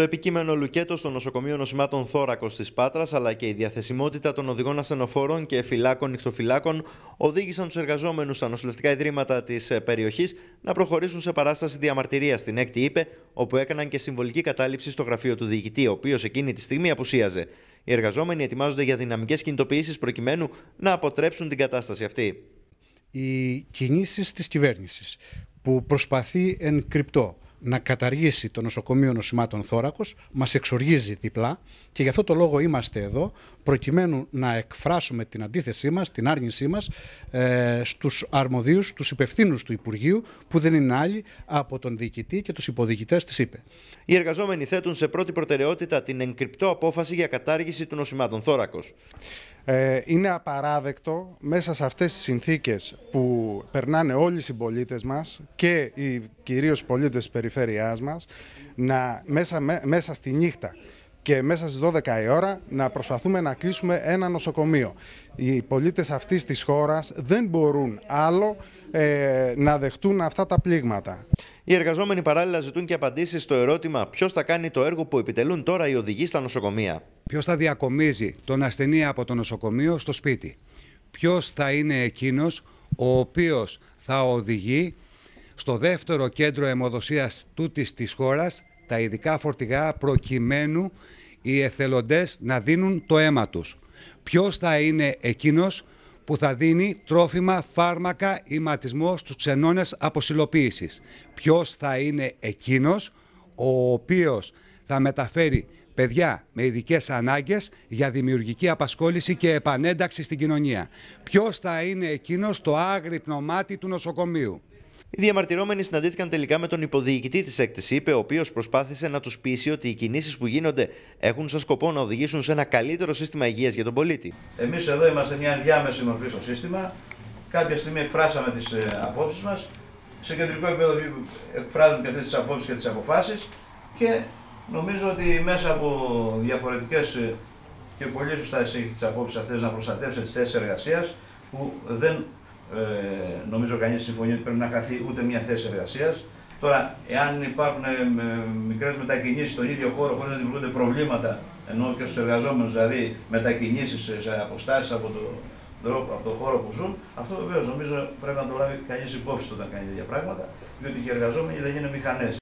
Το επικείμενο Λουκέτο στο νοσοκομείο νοσημάτων Θόρακος της Πάτρας αλλά και η διαθεσιμότητα των οδηγών ασθενοφόρων και φυλάκων νυχτοφυλάκων οδήγησαν τους εργαζόμενους στα νοσηλευτικά ιδρύματα της ε, περιοχής να προχωρήσουν σε παράσταση διαμαρτυρίας στην έκτη η ΥΠΕ, όπου έκαναν και συμβολική κατάληψη στο γραφείο του διοικητή, ο οποίος εκείνη τη στιγμή απουσίαζε. Οι εργαζόμενοι ετοιμάζονται για δυναμικές κινητοποιήσεις προκειμένου να αποτρέψουν την κατάσταση αυτή. Οι κινήσεις της κυβέρνησης που προσπαθεί εν κρυπτό να καταργήσει το νοσοκομείο νοσημάτων θώρακος μας εξοργίζει διπλά και γι' αυτό το λόγο είμαστε εδώ, προκειμένου να εκφράσουμε την αντίθεσή μας, την άρνησή μας ε, στους αρμοδίους, υπευθύνους υπευθύνους του Υπουργείου, που δεν είναι άλλοι από τον διοικητή και τους υποδιοικητές της ΥΠΕ. Οι εργαζόμενοι θέτουν σε πρώτη προτεραιότητα την εγκρυπτό απόφαση για κατάργηση του νοσημάτων θώρακος. Ε, είναι απαράδεκτο μέσα σε αυτές τις συνθήκες που περνάνε όλοι οι συμπολίτες μας και οι κυρίως πολίτες της περιφέρειάς μας να, μέσα, μέσα στη νύχτα και μέσα στις 12 η ώρα να προσπαθούμε να κλείσουμε ένα νοσοκομείο. Οι πολίτες αυτής της χώρας δεν μπορούν άλλο ε, να δεχτούν αυτά τα πλήγματα. Οι εργαζόμενοι παράλληλα ζητούν και απαντήσεις στο ερώτημα ποιος θα κάνει το έργο που επιτελούν τώρα οι οδηγοί στα νοσοκομεία. Ποιος θα διακομίζει τον ασθενή από το νοσοκομείο στο σπίτι. Ποιος θα είναι εκείνος ο οποίος θα οδηγεί στο δεύτερο κέντρο αιμοδοσίας τούτης της χώρας τα ειδικά φορτηγά προκειμένου οι εθελοντές να δίνουν το αίμα τους. Ποιος θα είναι εκείνος που θα δίνει τρόφιμα, φάρμακα ή ματισμό στους ξενώνες αποσυλλοποίησης. Ποιος θα είναι εκείνος ο οποίος θα μεταφέρει παιδιά με ειδικές ανάγκες για δημιουργική απασχόληση και επανένταξη στην κοινωνία. Ποιος θα είναι εκείνος το άγρυπνο μάτι του νοσοκομείου. Οι διαμαρτυρόμενοι συναντήθηκαν τελικά με τον υποδιοικητή της έκτη ο οποίος προσπάθησε να τους πείσει ότι οι κινήσεις που γίνονται έχουν σαν σκοπό να οδηγήσουν σε ένα καλύτερο σύστημα υγείας για τον πολίτη. Εμείς εδώ είμαστε μια διάμεση μορφή στο σύστημα. Κάποια στιγμή εκφράσαμε τις ε, απόψεις μας. Σε κεντρικό επίπεδο εκφράζουν και αυτές τις απόψεις και τις αποφάσεις. Και νομίζω ότι μέσα από διαφορετικές ε, και πολύ σωστά έχεις τις απόψεις αυτές να προστατεύσει τις θέσεις εργασίας που δεν ε, νομίζω κανείς συμφωνεί ότι πρέπει να χαθεί ούτε μια θέση εργασίας. Τώρα, εάν υπάρχουν ε, μικρές μετακινήσεις στον ίδιο χώρο χωρίς να δημιουργούνται προβλήματα ενώ και στους εργαζόμενους, δηλαδή μετακινήσεις σε αποστάσεις από το, από το χώρο που ζουν, αυτό βεβαίως νομίζω πρέπει να το λάβει κανείς υπόψη όταν κάνει τέτοια πράγματα, διότι και οι εργαζόμενοι δεν είναι μηχανές.